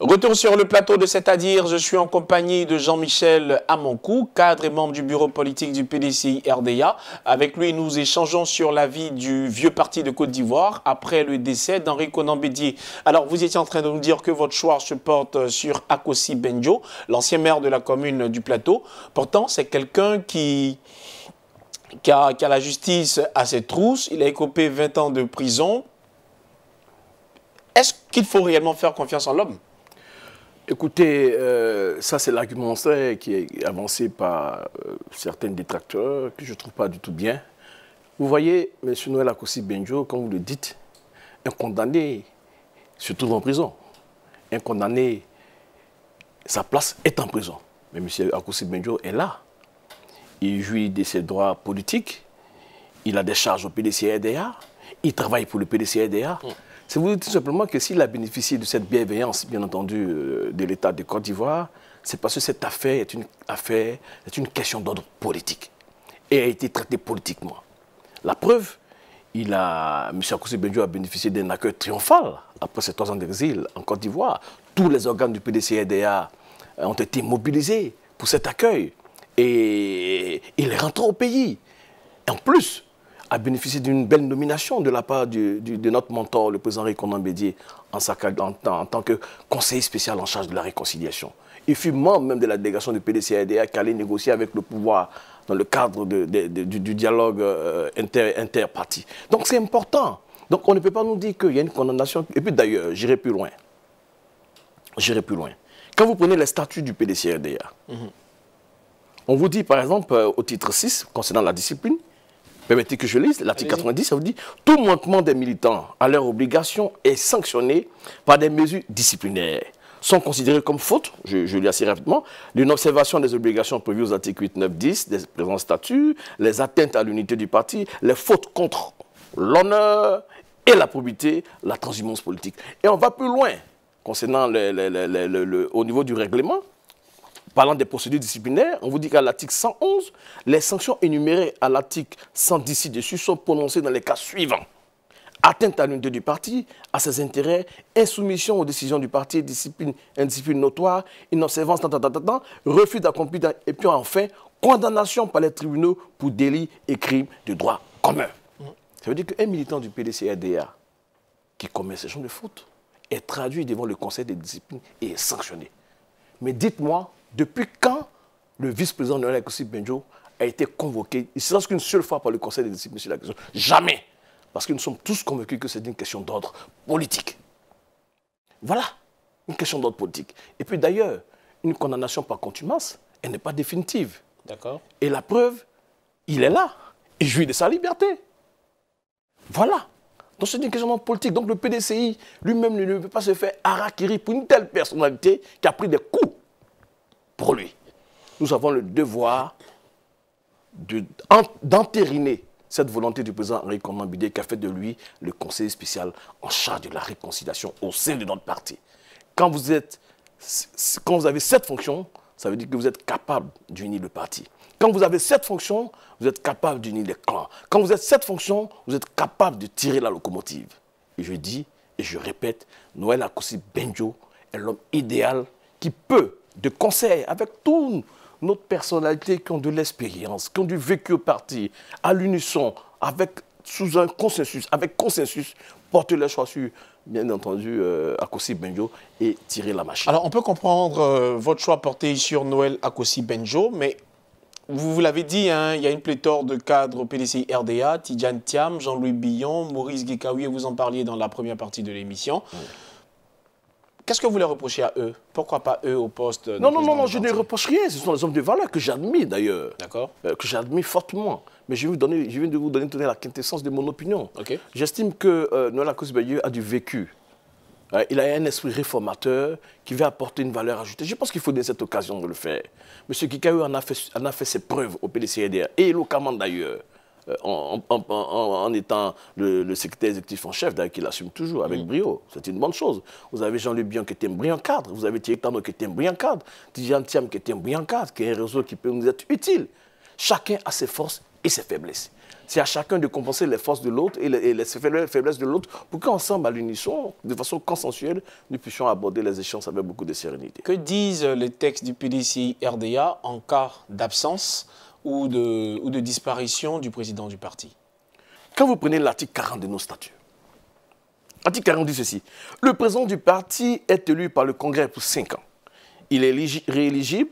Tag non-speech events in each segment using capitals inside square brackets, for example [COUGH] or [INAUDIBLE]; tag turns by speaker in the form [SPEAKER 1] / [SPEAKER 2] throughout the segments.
[SPEAKER 1] Retour sur le plateau de C'est-à-dire, je suis en compagnie de Jean-Michel Amoncou, cadre et membre du bureau politique du PDCI RDA. Avec lui, nous échangeons sur la vie du vieux parti de Côte d'Ivoire après le décès d'Henri Conan Bédier. Alors, vous étiez en train de nous dire que votre choix se porte sur Akossi Benjo, l'ancien maire de la commune du plateau. Pourtant, c'est quelqu'un qui, a, la justice à ses trousses. Il a écopé 20 ans de prison. Est-ce qu'il faut réellement faire confiance en l'homme
[SPEAKER 2] Écoutez, euh, ça c'est l'argument qui est avancé par euh, certains détracteurs que je ne trouve pas du tout bien. Vous voyez, M. Noël Akossi Benjo, comme vous le dites, un condamné se trouve en prison. Un condamné, sa place est en prison. Mais M. Akossi Benjo est là. Il jouit de ses droits politiques. Il a des charges au PDC-RDA. Il travaille pour le PDC-RDA. Mmh. C'est vous tout simplement que s'il a bénéficié de cette bienveillance, bien entendu, euh, de l'État de Côte d'Ivoire, c'est parce que cette affaire est une affaire, est une question d'ordre politique et a été traitée politiquement. La preuve, il a, M. Akoussi Benjou a bénéficié d'un accueil triomphal après ses trois ans d'exil en Côte d'Ivoire. Tous les organes du PDC-RDA ont été mobilisés pour cet accueil. Et il est rentré au pays. En plus, a bénéficié d'une belle nomination de la part de notre mentor, le président Récon Bédier, en, en, tant que conseiller spécial en charge de la réconciliation. Il fut membre même de la délégation du PDC-RDA, qui allait négocier avec le pouvoir dans le cadre du, dialogue euh, inter, interparti. Donc c'est important. Donc on ne peut pas nous dire qu'il y a une condamnation. Et puis d'ailleurs, j'irai plus loin. J'irai plus loin. Quand vous prenez les statuts du PDC-RDA, mhm. on vous dit par exemple euh, au titre 6, concernant la discipline, Permettez que je lise l'article 90, ça vous dit « Tout manquement des militants à leurs obligations est sanctionné par des mesures disciplinaires. » sont considérés comme faute, je, lis assez rapidement, observation des obligations prévues aux articles 8, 9, 10 des présents statuts, les atteintes à l'unité du parti, les fautes contre l'honneur et la probité, la transhumance politique. Et on va plus loin concernant au niveau du règlement. Parlant des procédures disciplinaires, on vous dit qu'à l'article 111, les sanctions énumérées à l'article 110 dessus sont prononcées dans les cas suivants. Atteinte à l'unité du parti, à ses intérêts, insoumission aux décisions du parti, discipline, indiscipline notoire, inobservance, tant, refus d'accomplir, et puis enfin, condamnation par les tribunaux pour délits et crimes de droit commun. Ça veut dire qu'un militant du PDCRDA qui commet ce genre de faute est traduit devant le conseil des disciplines et est sanctionné. Mais dites-moi, depuis quand le vice-président de l'Akussi Benjo a été convoqué, il ne qu'une seule fois par le Conseil des disciples sur la question Jamais Parce que nous sommes tous convaincus que c'est une question d'ordre politique. Voilà, une question d'ordre politique. Et puis d'ailleurs, une condamnation par contumace, elle n'est pas définitive. D'accord. Et la preuve, il est là. Il jouit de sa liberté. Voilà. Donc c'est une question d'ordre politique. Donc le PDCI lui-même ne peut pas se faire harakiri pour une telle personnalité qui a pris des coups nous avons le devoir d'entériner cette volonté du président Henri Comambidé qui a fait de lui le conseiller spécial en charge de la réconciliation au sein de notre parti. Quand vous, êtes, quand vous avez cette fonction, ça veut dire que vous êtes capable d'unir le parti. Quand vous avez cette fonction, vous êtes capable d'unir les clans. Quand vous avez cette fonction, vous êtes capable de tirer la locomotive. Et je dis, et je répète, Noël Akoussi Benjo est l'homme idéal qui peut, de conseil, avec tout notre personnalité qui ont de l'expérience, qui ont du vécu au parti, à l'unisson, avec sous un consensus, avec consensus, porter le choix sur, bien entendu, euh, Akosi Benjo et tirer la
[SPEAKER 1] machine. Alors, on peut comprendre euh, votre choix porté sur Noël Akosi Benjo, mais vous, l'avez dit, hein, il y a une pléthore de cadres PDCI RDA, Tidjane Thiam, Jean-Louis Billon, Maurice et vous en parliez dans la première partie de l'émission. Qu'est-ce que vous leur reprochez à eux Pourquoi pas eux au poste Non, non, non, non je ne
[SPEAKER 2] reproche rien. Ce sont des hommes de valeur que j'admire d'ailleurs. D'accord. Euh, que j'admire fortement. Mais je, vous donner, je viens de vous donner, la quintessence de mon opinion. J'estime que euh, Noël bayeux a du vécu. Euh, il a un esprit réformateur qui va apporter une valeur ajoutée. Je pense qu'il faut donner cette occasion de le faire. M. Kikaou en, en, a fait ses preuves au PDCDR et éloquemment d'ailleurs. Euh, en, étant le, le, secrétaire exécutif en chef, d'ailleurs qu'il assume toujours avec mm. brio. C'est une bonne chose. Vous avez Jean-Luc Bion qui était un brillant cadre, vous avez Thierry Tano qui était un brillant cadre, Tijan Thiam qui était un brillant cadre, qui est un réseau qui peut nous être utile. Chacun a ses forces et ses faiblesses. C'est à chacun de compenser les forces de l'autre et, et les, faiblesses de l'autre pour qu'ensemble, à l'unisson, de façon consensuelle, nous puissions aborder les échéances avec
[SPEAKER 1] beaucoup de sérénité. Que disent les textes du PDCI-RDA en cas d'absence ou de, ou de disparition du président du parti Quand vous prenez l'article 40 de nos
[SPEAKER 2] statuts, l'article 40 dit ceci. Le président du parti est élu par le Congrès pour 5 ans. Il est rééligible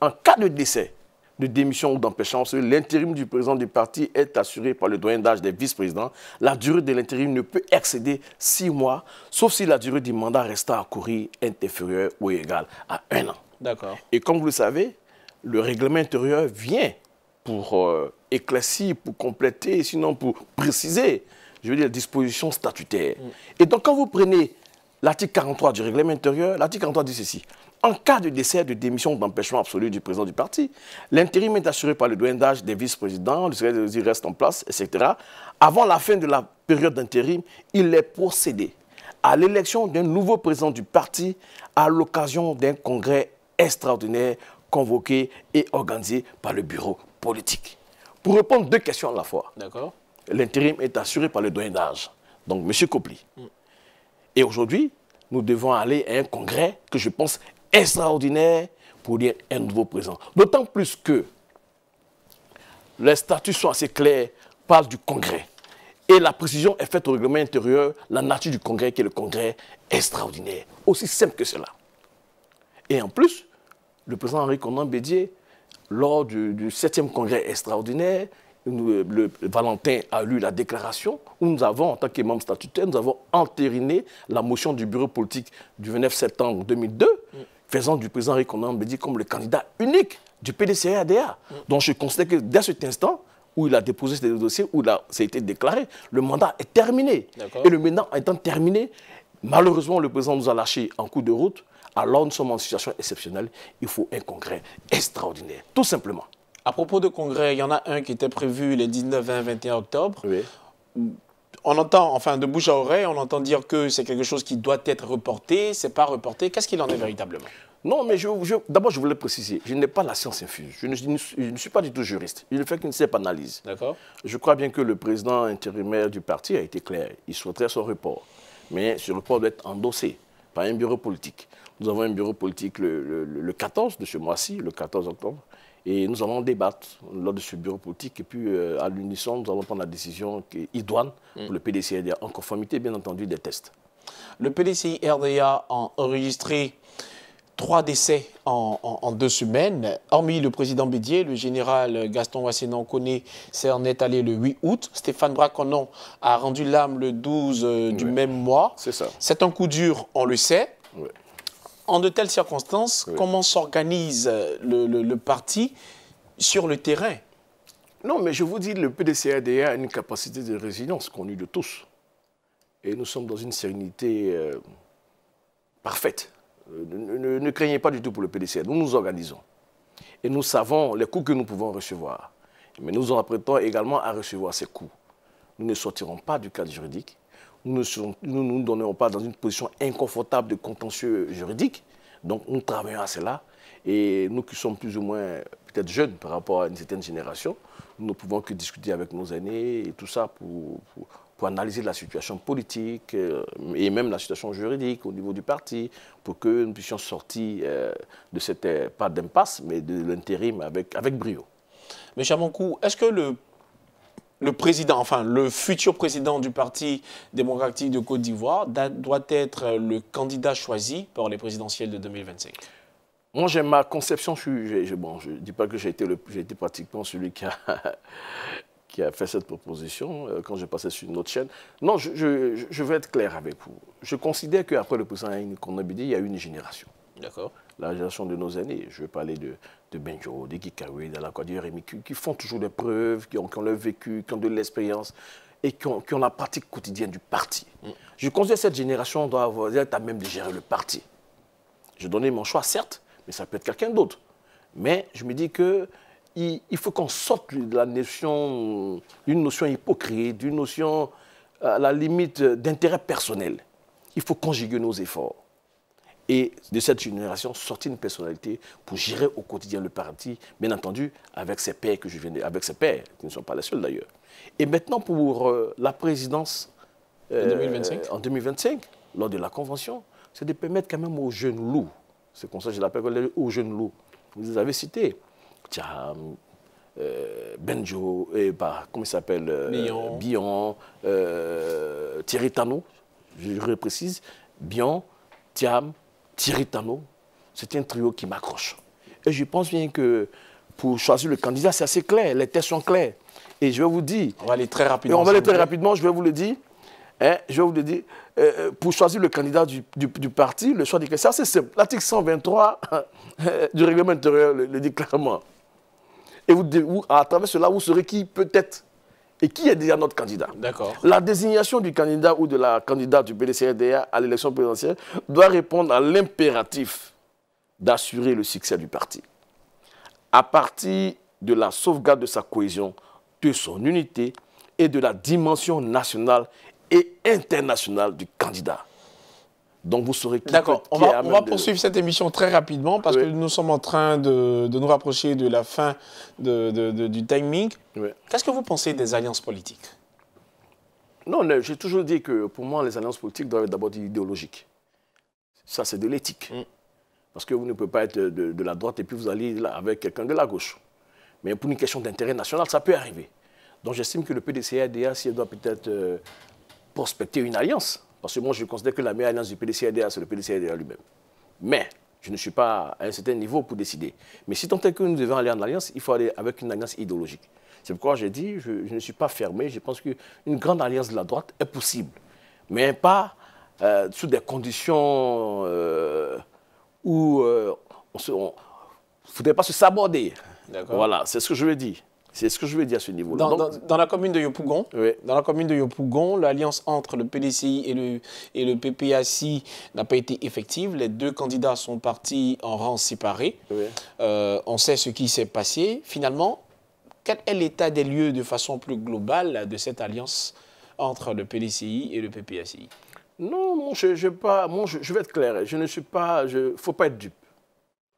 [SPEAKER 2] en cas de décès, de démission ou d'empêchance. L'intérim du président du parti est assuré par le doyen d'âge des vice-présidents. La durée de l'intérim ne peut excéder 6 mois, sauf si la durée du mandat restant à courir est inférieure ou égale à 1 an. D'accord. Et comme vous le savez, le règlement intérieur vient pour euh, éclaircir, pour compléter, sinon pour préciser, je veux dire, dispositions statutaires. Mm. Et donc, quand vous prenez l'article 43 du règlement intérieur, l'article 43 dit ceci. En cas de décès, de démission ou d'empêchement absolu du président du parti, l'intérim est assuré par le doyen d'âge des vice-présidents, le secrétaire reste en place, etc. Avant la fin de la période d'intérim, il est procédé à l'élection d'un nouveau président du parti à l'occasion d'un congrès extraordinaire convoqué et organisé par le bureau politique. Pour répondre deux questions à la fois. D'accord. L'intérim est assuré par le doyen d'âge, donc M. Copli. Et aujourd'hui, nous devons aller à un congrès que je pense extraordinaire pour dire un nouveau président. D'autant plus que les statuts sont assez clairs, parlent du congrès. Et la précision est faite au règlement intérieur, la nature du congrès qui est le congrès extraordinaire. Aussi simple que cela. Et en plus, le président Henri condon Bédier lors du, 7e congrès extraordinaire, euh, le, Valentin a lu la déclaration où nous avons, en tant que membre statutaire, nous avons entériné la motion du bureau politique du 29 septembre 2002, mm. faisant du président Réconan comme le candidat unique du PDCA-ADA. Mm. Donc je constate que dès cet instant, où il a déposé ce dossier, où il ça a été déclaré, le mandat est terminé. Et le mandat étant terminé, malheureusement, le président nous a lâchés en coup de route alors nous sommes en situation exceptionnelle, il faut un congrès extraordinaire, tout simplement.
[SPEAKER 1] À propos de congrès, il y en a un qui était prévu les 19, 20, 21 octobre. Oui. On entend, enfin de bouche à oreille, on entend dire que c'est quelque chose qui doit être reporté, c'est pas reporté. Qu'est-ce qu'il en est véritablement
[SPEAKER 2] non, mais je, d'abord, je voulais préciser, je n'ai pas la science infuse. Je ne, je ne, suis pas du tout juriste. Je ne fais qu'une simple analyse. D'accord. Je crois bien que le président intérimaire du parti a été clair. Il souhaiterait son report. Mais ce report doit être endossé par un bureau politique. Nous avons un bureau politique le, 14 de ce mois-ci, le 14 octobre, et nous allons débattre lors de ce bureau politique. Et puis, euh, à l'unisson, nous allons prendre la décision qui est idoine mm. pour le PDC RDA,
[SPEAKER 1] en conformité, bien entendu, des tests. Le PDCI RDA a enregistré trois décès en, deux semaines. Hormis le président Bédier, le général Gaston connaît s'est en est allé le 8 août. Stéphane Braconon a rendu l'âme le 12 euh, du même mois. C'est ça. C'est un coup dur, on le sait. En de telles circonstances, comment s'organise le, parti sur le terrain
[SPEAKER 2] Non, mais je vous dis, le PDCADA a une capacité de résilience connue de tous. Et nous sommes dans une sérénité euh, parfaite. Euh, ne, craignez pas du tout pour le PDC. Nous nous organisons. Et nous savons les coûts que nous pouvons recevoir. Mais nous en apprêtons également à recevoir ces coûts. Nous ne sortirons pas du cadre juridique. Nous ne nous, donnerons pas dans une position inconfortable de contentieux juridique. Donc nous travaillons à cela. Et nous qui sommes plus ou moins peut-être jeunes par rapport à une certaine génération, nous ne pouvons que discuter avec nos aînés et tout ça pour pour analyser la situation politique euh, et même la situation juridique au niveau du parti, pour que nous puissions
[SPEAKER 1] sortir euh, de cette, euh, pas d'impasse, mais de l'intérim avec, avec brio. Mais Chamonkou, est-ce que le le président, enfin le futur président du Parti démocratique de Côte d'Ivoire doit être le candidat choisi pour les présidentielles de 2025
[SPEAKER 2] moi, j'ai ma conception, je, bon, je ne dis pas que j'ai été, été, pratiquement celui qui a qui a fait cette proposition euh, quand j'ai passé sur une autre chaîne. Non, je, je, veux être clair avec vous. Je considère qu'après le président dit il y a une génération. D'accord. La génération de nos années. Je veux parler de, de Benjo, de Kikawe, de la Rémi, qui, qui, font toujours des preuves, qui ont, qui vécu, qui ont de l'expérience et qui ont, la pratique quotidienne du parti. Mm. Je considère cette génération doit avoir, être à même de gérer le parti. je donnais mon choix, certes, mais ça peut être quelqu'un d'autre. Mais je me dis que il, faut qu'on sorte de la d'une notion hypocrite, d'une notion euh, à la limite euh, d'intérêt personnel. Il faut conjuguer nos efforts. Et de cette génération, sortir une personnalité pour gérer au quotidien le parti, bien entendu, avec ses pères que je viens avec ses pairs, qui ne sont pas les seuls d'ailleurs. Et maintenant pour euh, la présidence en, 2025. en 2025, lors de la convention, c'est de permettre quand même aux jeunes loups, c'est comme ça que je l'appelle, aux jeunes loups, vous les avez cités, Tiam, euh, Benjo, et eh bah, comment il s'appelle euh, Bion, euh, Thierry Tano, je reprécise, Bion, Tiam, Thierry Tano. C'est un trio qui m'accroche. Et je pense bien que pour choisir le candidat, c'est assez clair, les tests sont clairs. Et je vais vous dire.
[SPEAKER 1] On va aller très rapidement. on va aller très
[SPEAKER 2] rapidement, je vais vous le dire. Hein, je vais vous le dire. pour choisir le candidat du, parti, le choix des candidats, c'est assez simple. L'article 123 [LAUGHS] du règlement intérieur le dit clairement. Et à travers cela, vous saurez qui peut-être et qui est déjà notre candidat. D'accord. La désignation du candidat ou de la candidate du BDCRDA à l'élection présidentielle doit répondre à l'impératif d'assurer le succès du parti. À partir de la sauvegarde de sa cohésion, de son unité et de la dimension nationale et internationale du candidat. Donc vous saurez D'accord, on va, on va poursuivre
[SPEAKER 1] cette émission très rapidement parce que nous sommes en train de, nous rapprocher de la fin de, du timing. Qu'est-ce que vous pensez des alliances politiques Non, j'ai toujours
[SPEAKER 2] dit que pour moi, les alliances politiques doivent être d'abord idéologiques. Ça, c'est de l'éthique. Mm. Parce que vous ne pouvez pas être de, la droite et puis vous allez avec quelqu'un de la gauche. Mais pour une question d'intérêt national, ça peut arriver. Donc j'estime que le pdc da si elle doit peut-être euh, prospecter une alliance, parce que moi, je considère que la meilleure alliance du PDCRDA, c'est le PDCRDA lui-même. Mais je ne suis pas à un certain niveau pour décider. Mais si tant est que nous devons aller en alliance, il faut aller avec une alliance idéologique. C'est pourquoi j'ai dit, je, ne suis pas fermé. Je pense qu'une grande alliance de la droite est possible. Mais pas euh, sous des conditions euh, où euh, on ne faudrait pas se saborder. Voilà, c'est ce que je veux dire. C'est ce que je veux dire à ce niveau-là.
[SPEAKER 1] Dans, la commune de Yopougon, dans la commune de Yopougon, l'alliance entre le PDCI et le, et le PPACI n'a pas été effective. Les deux candidats sont partis en rang séparé. Euh, on sait ce qui s'est passé. Finalement, quel est l'état des lieux de façon plus globale de cette alliance entre le PDCI et le PPACI
[SPEAKER 2] Non, je, pas, Mon, je, vais être clair. Je ne suis pas... Il ne faut pas être dupe.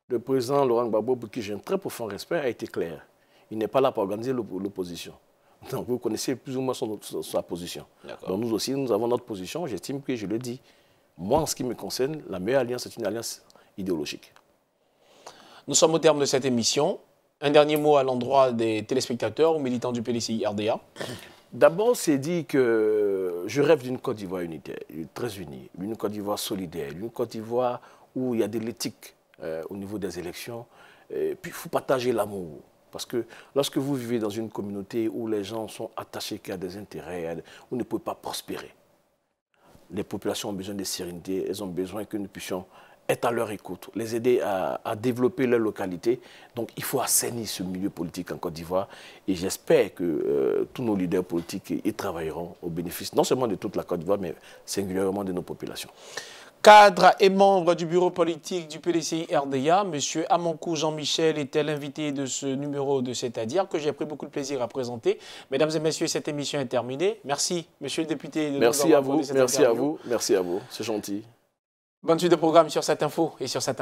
[SPEAKER 2] Le président Laurent Gbagbo, pour qui j'ai un très profond respect, a été clair il n'est pas là pour organiser l'opposition. Donc vous connaissez plus ou moins sa position. nous aussi, nous
[SPEAKER 1] avons notre position. J'estime que je le dis. Moi, en ce qui me concerne, la meilleure alliance, c'est une alliance idéologique. Nous sommes au terme de cette émission. Un dernier mot à l'endroit des téléspectateurs ou militants du PLCI RDA. D'abord, c'est dit que je rêve
[SPEAKER 2] d'une Côte d'Ivoire unitaire, très unie, une Côte d'Ivoire solidaire, une Côte d'Ivoire où il y a de l'éthique euh, au niveau des élections. puis, il faut partager l'amour. Parce que lorsque vous vivez dans une communauté où les gens sont attachés qu'à des intérêts, hein, vous ne pouvez pas prospérer. Les populations ont besoin de sérénité, elles ont besoin que nous puissions être à leur écoute, les aider à, développer leur localité. Donc il faut assainir ce milieu politique en Côte d'Ivoire et j'espère que euh, tous nos leaders politiques y travailleront au bénéfice non seulement de toute la Côte d'Ivoire, mais singulièrement de nos populations.
[SPEAKER 1] Cadre et membre du bureau politique du PDCI RDA, M. Amankou Jean-Michel était l'invité de ce numéro de C'est-à-dire que j'ai pris beaucoup de plaisir à présenter. Mesdames et messieurs, cette émission est terminée. Merci, Monsieur le député. De merci à vous, merci à vous,
[SPEAKER 2] merci à vous, c'est gentil.
[SPEAKER 1] Bonne suite de programme sur cette info et sur cette